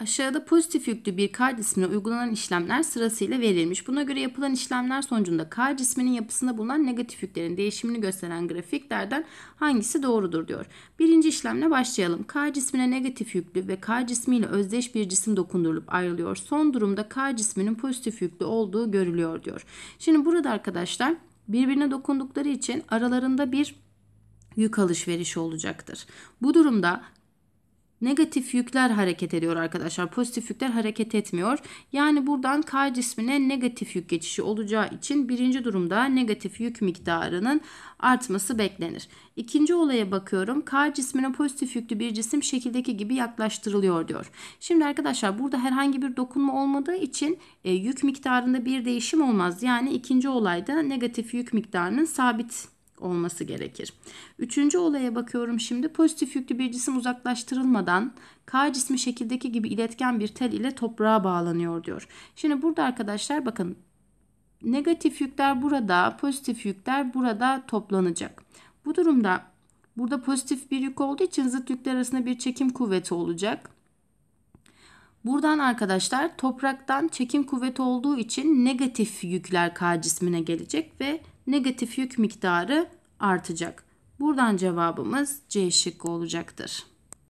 Aşağıda pozitif yüklü bir k cismine uygulanan işlemler sırasıyla verilmiş. Buna göre yapılan işlemler sonucunda k cisminin yapısında bulunan negatif yüklerin değişimini gösteren grafiklerden hangisi doğrudur diyor. Birinci işlemle başlayalım. K cismine negatif yüklü ve k cismiyle özdeş bir cisim dokundurulup ayrılıyor. Son durumda k cisminin pozitif yüklü olduğu görülüyor diyor. Şimdi burada arkadaşlar birbirine dokundukları için aralarında bir yük alışverişi olacaktır. Bu durumda negatif yükler hareket ediyor arkadaşlar. Pozitif yükler hareket etmiyor. Yani buradan K cismine negatif yük geçişi olacağı için birinci durumda negatif yük miktarının artması beklenir. İkinci olaya bakıyorum. K cismine pozitif yüklü bir cisim şekildeki gibi yaklaştırılıyor diyor. Şimdi arkadaşlar burada herhangi bir dokunma olmadığı için e, yük miktarında bir değişim olmaz. Yani ikinci olayda negatif yük miktarının sabit olması gerekir. Üçüncü olaya bakıyorum şimdi. Pozitif yüklü bir cisim uzaklaştırılmadan K cismi şekildeki gibi iletken bir tel ile toprağa bağlanıyor diyor. Şimdi burada arkadaşlar bakın negatif yükler burada, pozitif yükler burada toplanacak. Bu durumda burada pozitif bir yük olduğu için zıt yükler arasında bir çekim kuvveti olacak. Buradan arkadaşlar topraktan çekim kuvveti olduğu için negatif yükler K cismine gelecek ve negatif yük miktarı artacak. Buradan cevabımız C şıkkı olacaktır.